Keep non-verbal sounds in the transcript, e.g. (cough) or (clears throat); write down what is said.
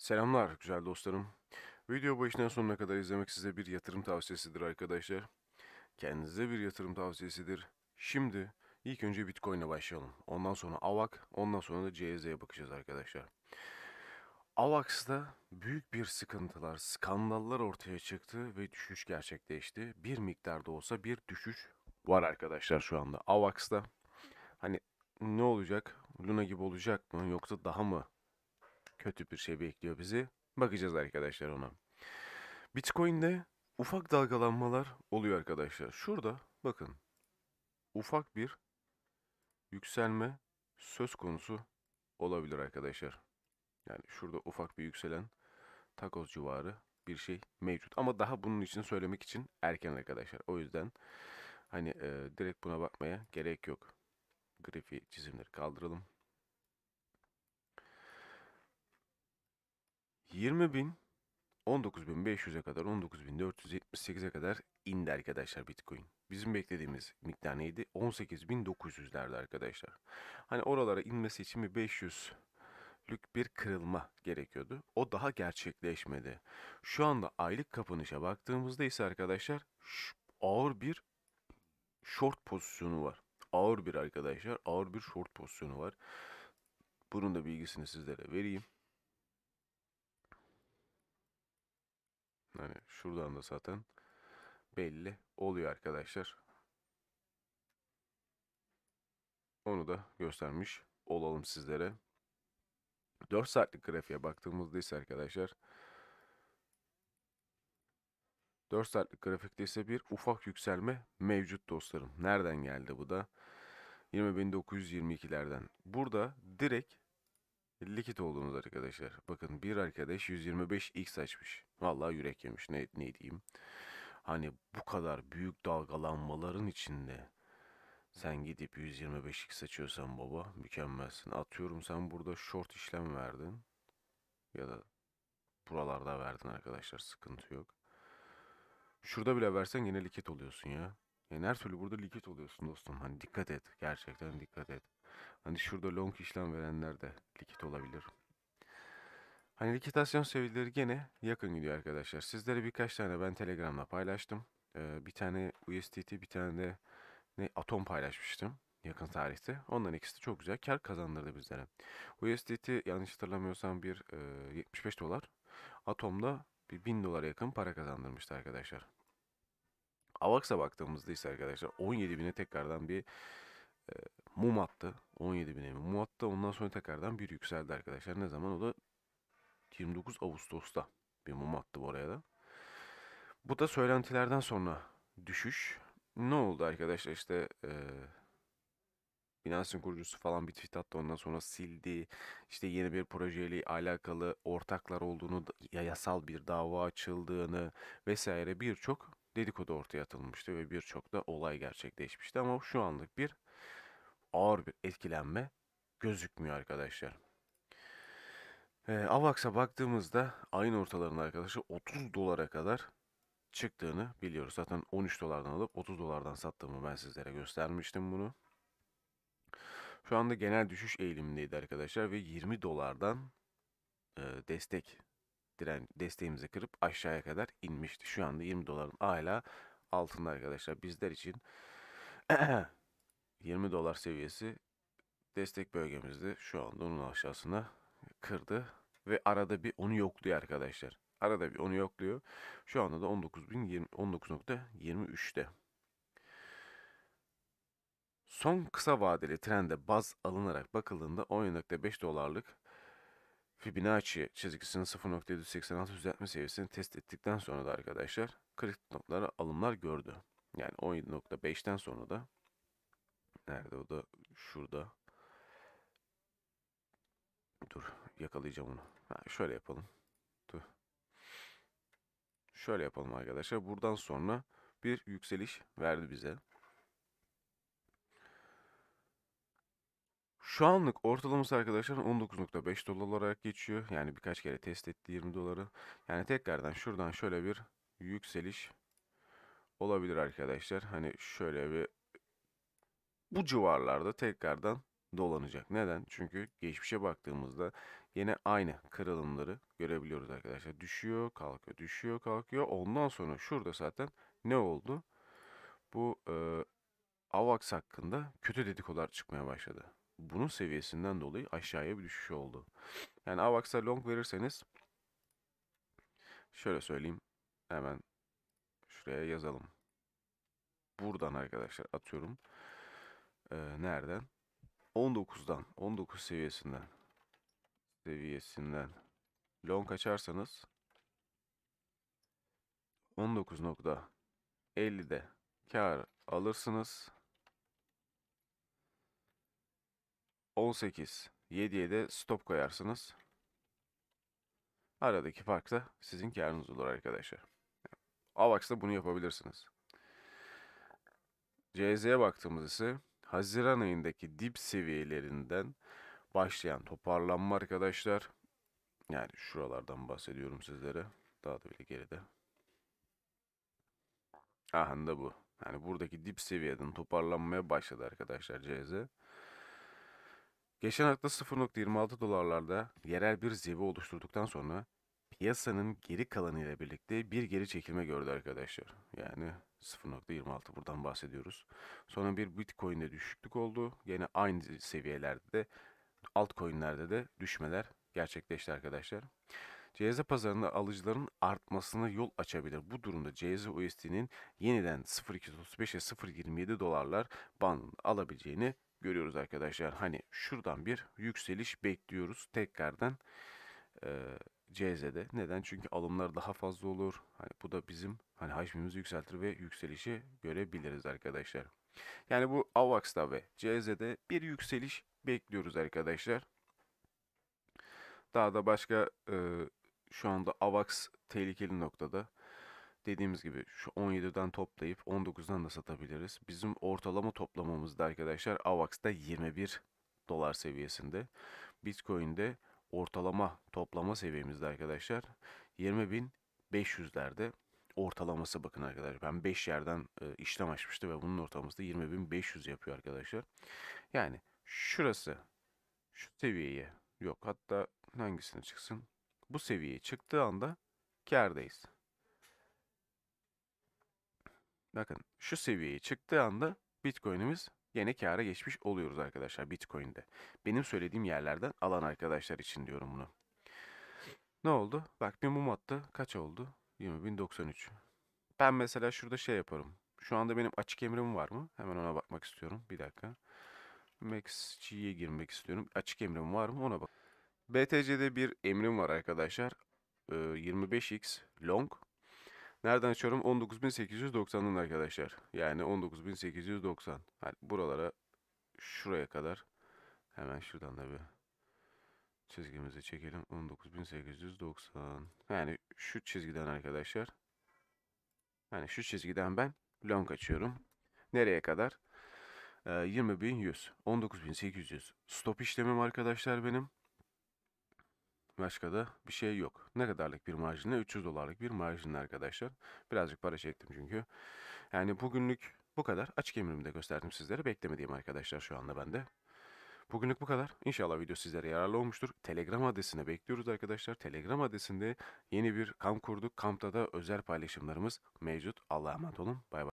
Selamlar güzel dostlarım. Video başından sonuna kadar izlemek size bir yatırım tavsiyesidir arkadaşlar. Kendinize bir yatırım tavsiyesidir. Şimdi ilk önce Bitcoin'e başlayalım. Ondan sonra AVAX, ondan sonra da CZ'ye bakacağız arkadaşlar. AVAX'da büyük bir sıkıntılar, skandallar ortaya çıktı ve düşüş gerçekleşti. Bir miktarda olsa bir düşüş var arkadaşlar şu anda. AVAX'da hani ne olacak? Luna gibi olacak mı yoksa daha mı kötü bir şey bekliyor bizi. Bakacağız arkadaşlar ona. Bitcoin'de ufak dalgalanmalar oluyor arkadaşlar. Şurada bakın ufak bir yükselme söz konusu olabilir arkadaşlar. Yani şurada ufak bir yükselen takoz civarı bir şey mevcut. Ama daha bunun için söylemek için erken arkadaşlar. O yüzden hani e, direkt buna bakmaya gerek yok. Grafiği çizimleri kaldıralım. 20 bin 19.500'e kadar 19.478'e kadar indi arkadaşlar Bitcoin. Bizim beklediğimiz miktar neydi? 18.900'lerde arkadaşlar. Hani oralara inmesi için bir 500 lük bir kırılma gerekiyordu. O daha gerçekleşmedi. Şu anda aylık kapanışa baktığımızda ise arkadaşlar ağır bir short pozisyonu var. Ağır bir arkadaşlar ağır bir short pozisyonu var. Bunun da bilgisini sizlere vereyim. Hani şuradan da zaten belli oluyor arkadaşlar. Onu da göstermiş olalım sizlere. 4 saatlik grafiğe baktığımızda ise arkadaşlar 4 saatlik grafikte ise bir ufak yükselme mevcut dostlarım. Nereden geldi bu da? 20.922'lerden. Burada direkt likit olduğunuz arkadaşlar. Bakın bir arkadaş 125x açmış. Vallahi yürek yemiş ne, ne diyeyim. Hani bu kadar büyük dalgalanmaların içinde sen gidip 125x açıyorsan baba mükemmelsin. Atıyorum sen burada short işlem verdin ya da buralarda verdin arkadaşlar sıkıntı yok. Şurada bile versen yine likit oluyorsun ya. Yani her türlü burada likit oluyorsun dostum. Hani dikkat et. Gerçekten dikkat et. Hani şurada long işlem verenler de likit olabilir. Hani likitasyon seviyeleri gene yakın gidiyor arkadaşlar. Sizlere birkaç tane ben Telegram'da paylaştım. Ee, bir tane USDT bir tane de ne, Atom paylaşmıştım yakın tarihte. Onların ikisi de çok güzel kar kazandırdı bizlere. USDT yanlış hatırlamıyorsam bir e, 75 dolar. Atom'da bir 1000 dolara yakın para kazandırmıştı arkadaşlar. Avax'a baktığımızda ise arkadaşlar 17 bine tekrardan bir e, mum attı. 17 bin mum attı. Ondan sonra tekrardan bir yükseldi arkadaşlar. Ne zaman o da 29 Ağustos'ta bir mum attı oraya da. Bu da söylentilerden sonra düşüş. Ne oldu arkadaşlar İşte e, Binance'in kurucusu falan bir tweet attı ondan sonra sildi. İşte yeni bir projeyle alakalı ortaklar olduğunu, yasal bir dava açıldığını vesaire birçok dedikodu ortaya atılmıştı ve birçok da olay gerçekleşmişti. Ama şu anlık bir ağır bir etkilenme gözükmüyor arkadaşlar. E, ee, AVAX'a baktığımızda ayın ortalarında arkadaşlar 30 dolara kadar çıktığını biliyoruz. Zaten 13 dolardan alıp 30 dolardan sattığımı ben sizlere göstermiştim bunu. Şu anda genel düşüş eğilimindeydi arkadaşlar ve 20 dolardan e, destek diren desteğimizi kırıp aşağıya kadar inmişti. Şu anda 20 doların hala altında arkadaşlar bizler için (clears throat) 20 dolar seviyesi destek bölgemizde şu anda onun aşağısına kırdı ve arada bir onu yokluyor arkadaşlar. Arada bir onu yokluyor. Şu anda da 19.23'te. Son kısa vadeli trende baz alınarak bakıldığında 10.5 dolarlık Fibonacci çizgisinin 0.786 düzeltme seviyesini test ettikten sonra da arkadaşlar kritik noktalara alımlar gördü. Yani 10.5'ten sonra da Nerede o da? Şurada. Dur yakalayacağım onu. Ha, şöyle yapalım. Dur. Şöyle yapalım arkadaşlar. Buradan sonra bir yükseliş verdi bize. Şu anlık ortalaması arkadaşlar 19.5 dolar olarak geçiyor. Yani birkaç kere test etti 20 doları. Yani tekrardan şuradan şöyle bir yükseliş olabilir arkadaşlar. Hani şöyle bir bu civarlarda tekrardan dolanacak. Neden? Çünkü geçmişe baktığımızda yine aynı kırılımları görebiliyoruz arkadaşlar. Düşüyor, kalkıyor, düşüyor, kalkıyor. Ondan sonra şurada zaten ne oldu? Bu e, AVAX hakkında kötü dedikodular çıkmaya başladı. Bunun seviyesinden dolayı aşağıya bir düşüş oldu. Yani AVAX'a long verirseniz şöyle söyleyeyim. Hemen şuraya yazalım. Buradan arkadaşlar atıyorum. Ee, nereden? 19'dan. 19 seviyesinden. Seviyesinden. Long açarsanız 19.50'de kar alırsınız. 18 7'ye de stop koyarsınız. Aradaki fark da sizin karınız olur arkadaşlar. Avax'ta bunu yapabilirsiniz. CZ'ye baktığımız ise Haziran ayındaki dip seviyelerinden başlayan toparlanma arkadaşlar. Yani şuralardan bahsediyorum sizlere. Daha da bile geride. Aha da bu. Yani buradaki dip seviyeden toparlanmaya başladı arkadaşlar CZ. Geçen hafta 0.26 dolarlarda yerel bir zirve oluşturduktan sonra piyasanın geri kalanıyla birlikte bir geri çekilme gördü arkadaşlar. Yani 0.26 buradan bahsediyoruz. Sonra bir Bitcoin'de düşüklük oldu. Yine aynı seviyelerde de altcoin'lerde de düşmeler gerçekleşti arkadaşlar. CZ pazarında alıcıların artmasına yol açabilir. Bu durumda CZ USD'nin yeniden 0.235'e 0.27 dolarlar bandını alabileceğini görüyoruz arkadaşlar. Hani şuradan bir yükseliş bekliyoruz tekrardan. Ee, CZ'de. Neden? Çünkü alımlar daha fazla olur. Hani bu da bizim hani hacmimizi yükseltir ve yükselişi görebiliriz arkadaşlar. Yani bu AVAX'ta ve CZ'de bir yükseliş bekliyoruz arkadaşlar. Daha da başka e, şu anda AVAX tehlikeli noktada. Dediğimiz gibi şu 17'den toplayıp 19'dan da satabiliriz. Bizim ortalama toplamamızda arkadaşlar AVAX'da 21 dolar seviyesinde. Bitcoin'de ortalama toplama seviyemizde arkadaşlar 20.500'lerde ortalaması bakın arkadaşlar. Ben 5 yerden e, işlem açmıştı ve bunun ortalaması da 20.500 yapıyor arkadaşlar. Yani şurası şu seviyeye yok hatta hangisine çıksın? Bu seviyeye çıktığı anda kardayız. Bakın şu seviyeye çıktığı anda Bitcoin'imiz yine kâra geçmiş oluyoruz arkadaşlar Bitcoin'de. Benim söylediğim yerlerden alan arkadaşlar için diyorum bunu. Ne oldu? Bak bir mum attı. Kaç oldu? 20.093. Ben mesela şurada şey yaparım. Şu anda benim açık emrim var mı? Hemen ona bakmak istiyorum. Bir dakika. MaxG'ye girmek istiyorum. Açık emrim var mı? Ona bak. BTC'de bir emrim var arkadaşlar. 25x ee, long Nereden açıyorum? 19.890'ın arkadaşlar. Yani 19.890. Hani buralara şuraya kadar. Hemen şuradan da bir çizgimizi çekelim. 19.890. Yani şu çizgiden arkadaşlar. Yani şu çizgiden ben long açıyorum. Nereye kadar? 20.100. Ee, 19.800. Stop işlemim arkadaşlar benim. Başka da bir şey yok. Ne kadarlık bir marjinle? 300 dolarlık bir marjinle arkadaşlar. Birazcık para çektim çünkü. Yani bugünlük bu kadar. Açık emirimi de gösterdim sizlere. Beklemediğim arkadaşlar şu anda bende. Bugünlük bu kadar. İnşallah video sizlere yararlı olmuştur. Telegram adresine bekliyoruz arkadaşlar. Telegram adresinde yeni bir kamp kurduk. Kampta da özel paylaşımlarımız mevcut. Allah'a emanet olun. Bay bay.